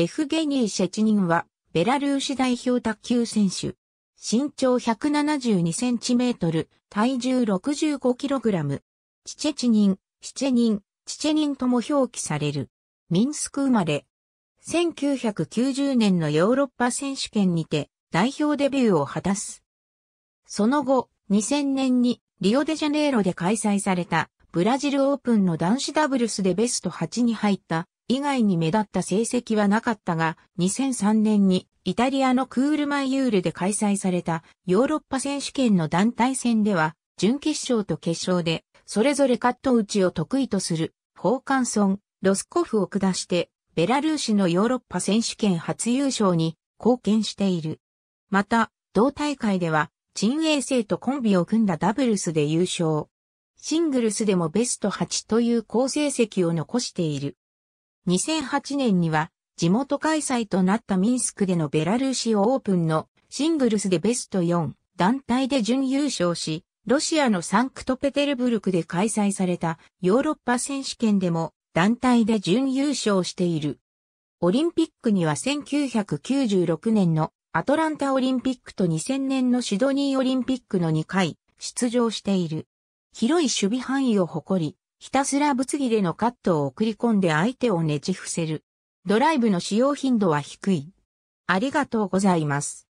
エフゲニー・シェチニンは、ベラルーシ代表卓球選手。身長172センチメートル、体重65キログラム。チチェチニン、シチェニン、チチェニンとも表記される。ミンスク生まれ。1990年のヨーロッパ選手権にて代表デビューを果たす。その後、2000年にリオデジャネイロで開催されたブラジルオープンの男子ダブルスでベスト8に入った以外に目立った成績はなかったが、2003年にイタリアのクールマイユールで開催されたヨーロッパ選手権の団体戦では、準決勝と決勝で、それぞれカット打ちを得意とする、ホーカンソン、ロスコフを下して、ベラルーシのヨーロッパ選手権初優勝に貢献している。また、同大会では、陳衛星とコンビを組んだダブルスで優勝。シングルスでもベスト8という好成績を残している。2008年には地元開催となったミンスクでのベラルーシオープンのシングルスでベスト4団体で準優勝し、ロシアのサンクトペテルブルクで開催されたヨーロッパ選手権でも団体で準優勝している。オリンピックには1996年のアトランタオリンピックと2000年のシドニーオリンピックの2回出場している。広い守備範囲を誇り、ひたすら物議でのカットを送り込んで相手をねじ伏せる。ドライブの使用頻度は低い。ありがとうございます。